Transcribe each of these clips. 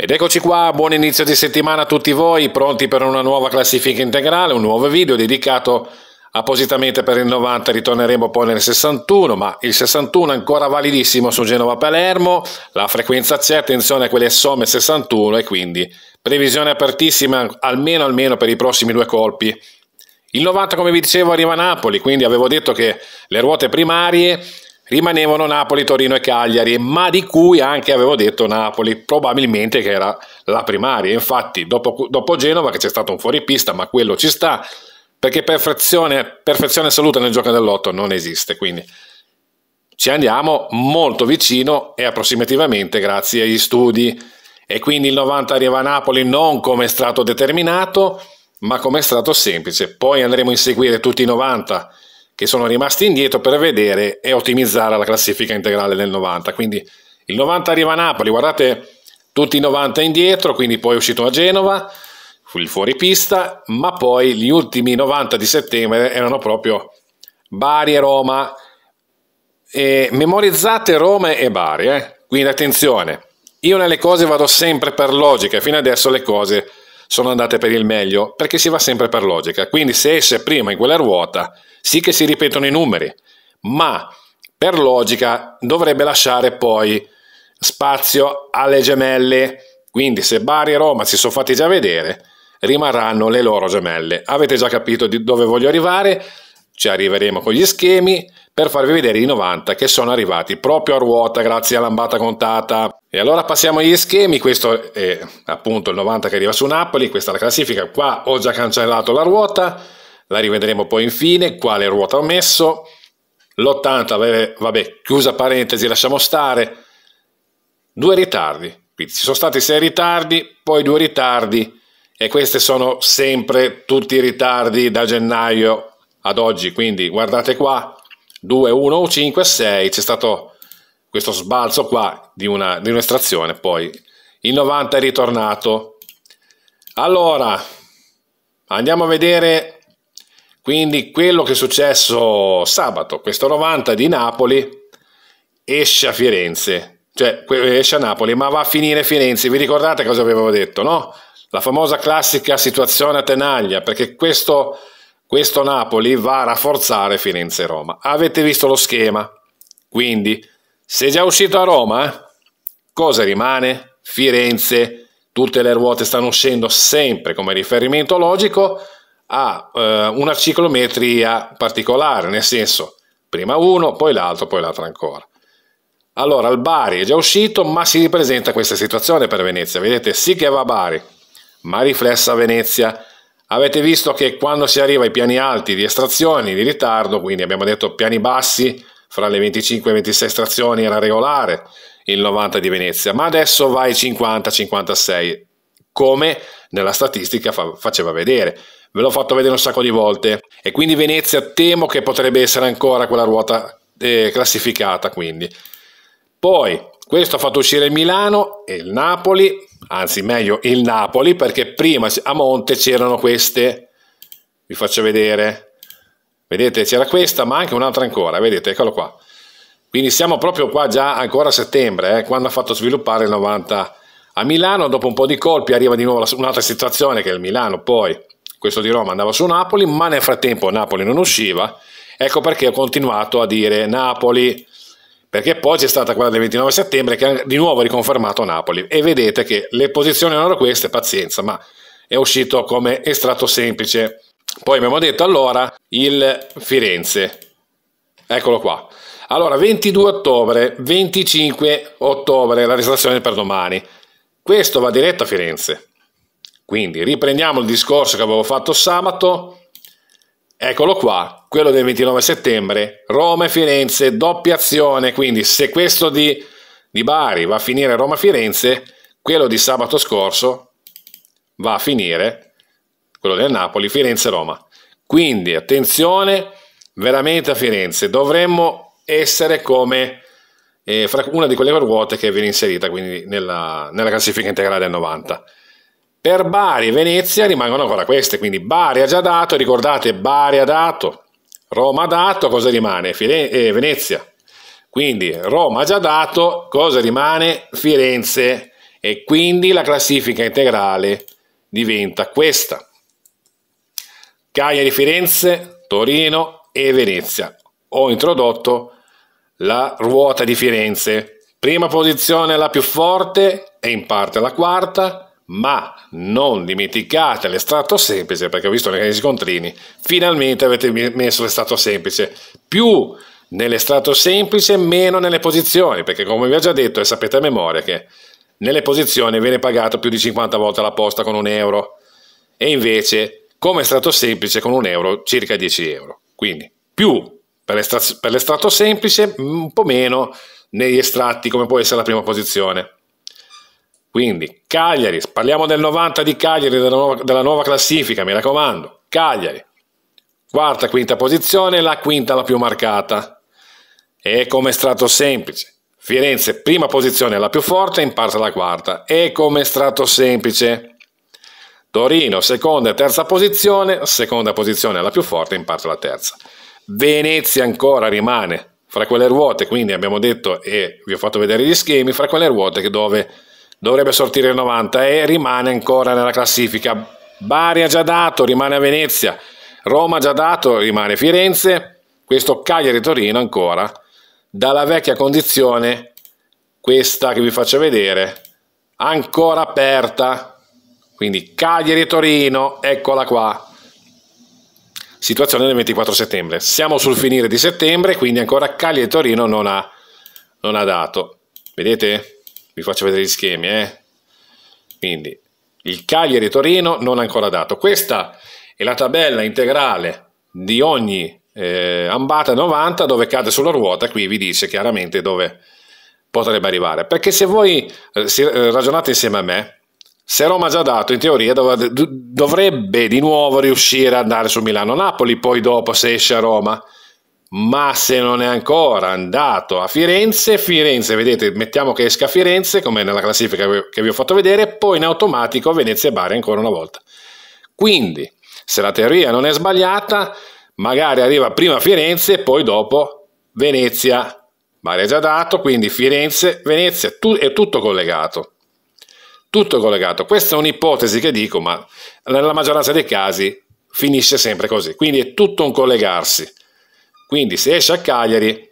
Ed eccoci qua, buon inizio di settimana a tutti voi, pronti per una nuova classifica integrale, un nuovo video dedicato appositamente per il 90, ritorneremo poi nel 61, ma il 61 è ancora validissimo su Genova-Palermo, la frequenza c'è, attenzione a quelle somme 61 e quindi previsione apertissima almeno almeno per i prossimi due colpi. Il 90 come vi dicevo arriva a Napoli, quindi avevo detto che le ruote primarie rimanevano Napoli, Torino e Cagliari, ma di cui anche avevo detto Napoli, probabilmente che era la primaria. Infatti, dopo, dopo Genova, che c'è stato un fuoripista, ma quello ci sta, perché perfezione, perfezione salute nel gioco dell'otto non esiste, quindi ci andiamo molto vicino e approssimativamente grazie agli studi. E quindi il 90 arriva a Napoli non come strato determinato, ma come strato semplice. Poi andremo a inseguire tutti i 90 che sono rimasti indietro per vedere e ottimizzare la classifica integrale del 90. Quindi il 90 arriva a Napoli, guardate tutti i 90 indietro, quindi poi è uscito a Genova, il fuoripista, ma poi gli ultimi 90 di settembre erano proprio Bari e Roma. E memorizzate Roma e Bari, eh? quindi attenzione, io nelle cose vado sempre per logica, fino adesso le cose sono andate per il meglio perché si va sempre per logica. Quindi se esce prima in quella ruota, sì che si ripetono i numeri, ma per logica dovrebbe lasciare poi spazio alle gemelle. Quindi se Bari e Roma si sono fatti già vedere, rimarranno le loro gemelle. Avete già capito di dove voglio arrivare? Ci arriveremo con gli schemi, per farvi vedere i 90 che sono arrivati proprio a ruota grazie a lambata contata. E allora passiamo agli schemi, questo è appunto il 90 che arriva su Napoli, questa è la classifica, qua ho già cancellato la ruota, la rivedremo poi infine, quale ruota ho messo, l'80, vabbè, chiusa parentesi, lasciamo stare, due ritardi, quindi ci sono stati sei ritardi, poi due ritardi, e questi sono sempre tutti i ritardi da gennaio ad oggi, quindi guardate qua, 2, 1, 5, 6, c'è stato questo sbalzo qua di, una, di un'estrazione, poi il 90 è ritornato. Allora, andiamo a vedere quindi quello che è successo sabato, questo 90 di Napoli esce a Firenze, cioè esce a Napoli, ma va a finire Firenze, vi ricordate cosa avevo detto, no? La famosa classica situazione a tenaglia, perché questo questo Napoli va a rafforzare Firenze-Roma. e Avete visto lo schema? Quindi, se è già uscito a Roma, eh, cosa rimane? Firenze, tutte le ruote stanno uscendo sempre come riferimento logico a eh, una ciclometria particolare, nel senso prima uno, poi l'altro, poi l'altro ancora. Allora, il Bari è già uscito, ma si ripresenta questa situazione per Venezia. Vedete, sì che va a Bari, ma riflessa Venezia Avete visto che quando si arriva ai piani alti di estrazioni, di ritardo, quindi abbiamo detto piani bassi, fra le 25 e 26 estrazioni era regolare il 90 di Venezia, ma adesso va ai 50-56, come nella statistica fa faceva vedere. Ve l'ho fatto vedere un sacco di volte e quindi Venezia temo che potrebbe essere ancora quella ruota eh, classificata. Quindi. Poi questo ha fatto uscire il Milano e il Napoli anzi meglio il Napoli, perché prima a monte c'erano queste, vi faccio vedere, vedete c'era questa ma anche un'altra ancora, vedete, eccolo qua. Quindi siamo proprio qua già ancora a settembre, eh, quando ha fatto sviluppare il 90 a Milano, dopo un po' di colpi arriva di nuovo un'altra situazione che è il Milano, poi questo di Roma andava su Napoli, ma nel frattempo Napoli non usciva, ecco perché ho continuato a dire Napoli, perché poi c'è stata quella del 29 settembre che ha di nuovo riconfermato Napoli e vedete che le posizioni erano queste, pazienza, ma è uscito come estratto semplice. Poi abbiamo detto allora il Firenze, eccolo qua. Allora 22 ottobre, 25 ottobre la registrazione per domani, questo va diretto a Firenze. Quindi riprendiamo il discorso che avevo fatto sabato, eccolo qua, quello del 29 settembre, Roma e Firenze, doppia azione, quindi se questo di, di Bari va a finire Roma-Firenze, quello di sabato scorso va a finire, quello del Napoli, Firenze-Roma. Quindi attenzione veramente a Firenze, dovremmo essere come eh, una di quelle ruote che viene inserita quindi nella, nella classifica integrale del 90. Per Bari e Venezia rimangono ancora queste, quindi Bari ha già dato, ricordate Bari ha dato, Roma dato, cosa rimane? Fire- eh, Venezia. Quindi Roma già dato, cosa rimane? Firenze. E quindi la classifica integrale diventa questa. Cagliari, Firenze, Torino e Venezia. Ho introdotto la ruota di Firenze. Prima posizione la più forte e in parte la quarta, ma non dimenticate l'estratto semplice perché ho visto nei scontrini finalmente avete messo l'estratto semplice più nell'estratto semplice meno nelle posizioni perché come vi ho già detto e sapete a memoria che nelle posizioni viene pagato più di 50 volte la posta con un euro e invece come estratto semplice con un euro circa 10 euro quindi più per l'estratto semplice un po' meno negli estratti come può essere la prima posizione quindi Cagliari, parliamo del 90 di Cagliari, della nuova, della nuova classifica, mi raccomando. Cagliari, quarta, quinta posizione, la quinta la più marcata. E come strato semplice. Firenze, prima posizione, la più forte, in parte la quarta. E come strato semplice. Torino, seconda e terza posizione, seconda posizione la più forte, in parte la terza. Venezia ancora rimane fra quelle ruote, quindi abbiamo detto e vi ho fatto vedere gli schemi, fra quelle ruote dove dovrebbe sortire il 90 e rimane ancora nella classifica. Bari ha già dato, rimane a Venezia, Roma ha già dato, rimane Firenze, questo Cagliari-Torino ancora, dalla vecchia condizione, questa che vi faccio vedere, ancora aperta, quindi Cagliari-Torino, eccola qua. Situazione del 24 settembre. Siamo sul finire di settembre, quindi ancora Cagliari-Torino non ha, non ha dato. Vedete? vi faccio vedere gli schemi, eh? Quindi il Cagliari-Torino non ha ancora dato. Questa è la tabella integrale di ogni eh, ambata 90 dove cade sulla ruota, qui vi dice chiaramente dove potrebbe arrivare. Perché se voi eh, eh, ragionate insieme a me, se Roma ha già dato, in teoria dov dovrebbe di nuovo riuscire ad andare su Milano-Napoli, poi dopo se esce a Roma ma se non è ancora andato a Firenze, Firenze, vedete, mettiamo che esca Firenze, come nella classifica che vi ho fatto vedere, poi in automatico Venezia e Bari ancora una volta. Quindi, se la teoria non è sbagliata, magari arriva prima Firenze e poi dopo Venezia. Bari è già dato, quindi Firenze, Venezia, tu, è tutto collegato. Tutto collegato. Questa è un'ipotesi che dico, ma nella maggioranza dei casi finisce sempre così. Quindi è tutto un collegarsi quindi se esce a Cagliari,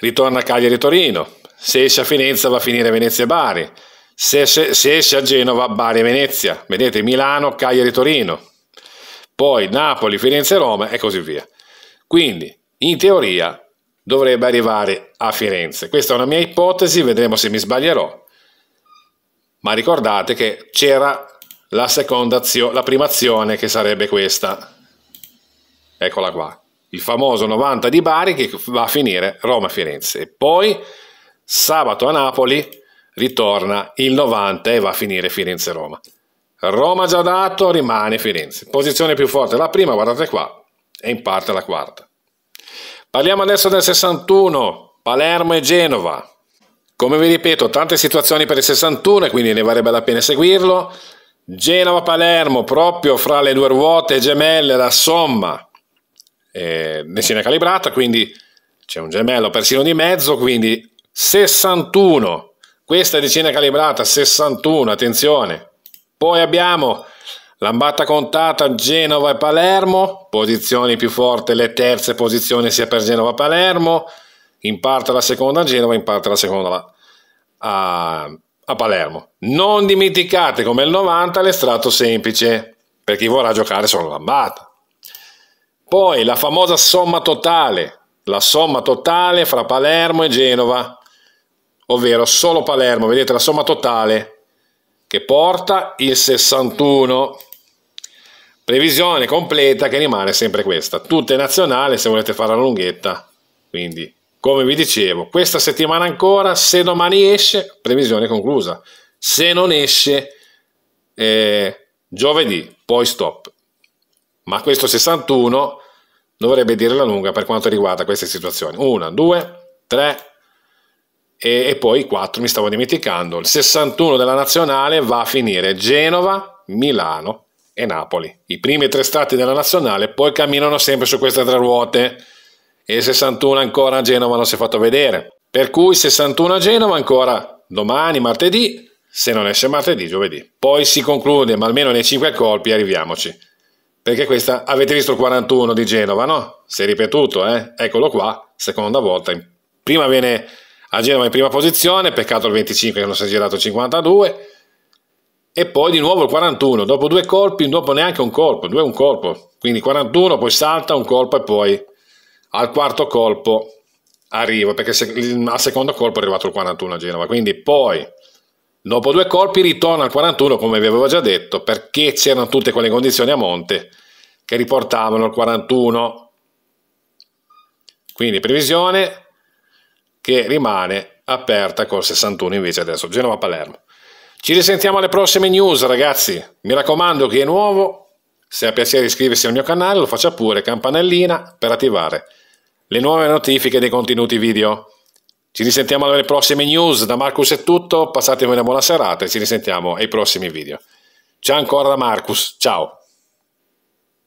ritorna a Cagliari-Torino, se esce a Firenze va a finire Venezia-Bari, e se, se, se esce a Genova, Bari-Venezia, e vedete Milano, Cagliari-Torino, e poi Napoli, Firenze-Roma e e così via. Quindi, in teoria, dovrebbe arrivare a Firenze. Questa è una mia ipotesi, vedremo se mi sbaglierò. Ma ricordate che c'era la, la prima azione che sarebbe questa. Eccola qua il famoso 90 di Bari che va a finire Roma-Firenze. poi sabato a Napoli ritorna il 90 e va a finire Firenze-Roma. Roma già dato, rimane Firenze. Posizione più forte la prima, guardate qua, e in parte la quarta. Parliamo adesso del 61, Palermo e Genova. Come vi ripeto, tante situazioni per il 61 quindi ne varrebbe la pena seguirlo. Genova-Palermo, proprio fra le due ruote gemelle, la somma eh, insieme calibrata, quindi c'è un gemello persino di mezzo, quindi 61. Questa è decina calibrata 61, attenzione. Poi abbiamo Lambata contata Genova e Palermo, posizioni più forti, le terze posizioni sia per Genova e Palermo, in parte la seconda a Genova, in parte la seconda a, a Palermo. Non dimenticate come il 90 l'estratto semplice per chi vorrà giocare solo Lambata. Poi la famosa somma totale, la somma totale fra Palermo e Genova, ovvero solo Palermo, vedete la somma totale che porta il 61. Previsione completa che rimane sempre questa, tutte nazionali se volete fare la lunghetta. Quindi, come vi dicevo, questa settimana ancora, se domani esce, previsione conclusa. Se non esce, eh, giovedì, poi stop. Ma questo 61 dovrebbe dire la lunga per quanto riguarda queste situazioni. 1, 2, 3 e, poi 4, mi stavo dimenticando. Il 61 della nazionale va a finire Genova, Milano e Napoli. I primi tre stati della nazionale poi camminano sempre su queste tre ruote e il 61 ancora a Genova non si è fatto vedere. Per cui 61 a Genova ancora domani, martedì, se non esce martedì, giovedì. Poi si conclude, ma almeno nei 5 colpi arriviamoci. Perché questa, avete visto il 41 di Genova, no? Si è ripetuto, eh? Eccolo qua, seconda volta. Prima viene a Genova in prima posizione, peccato il 25 che non si è girato il 52, e poi di nuovo il 41, dopo due colpi, dopo neanche un colpo, due un colpo. Quindi 41, poi salta un colpo e poi al quarto colpo arriva, perché al secondo colpo è arrivato il 41 a Genova. Quindi poi Dopo due colpi ritorna al 41 come vi avevo già detto perché c'erano tutte quelle condizioni a monte che riportavano al 41. Quindi previsione che rimane aperta col 61 invece adesso, Genova-Palermo. Ci risentiamo alle prossime news ragazzi, mi raccomando chi è nuovo, se ha piacere iscriversi al mio canale lo faccia pure, campanellina per attivare le nuove notifiche dei contenuti video. Ci risentiamo alle prossime news, da Marcus è tutto, passatevi una buona serata e ci risentiamo ai prossimi video. Ciao ancora da Marcus, ciao!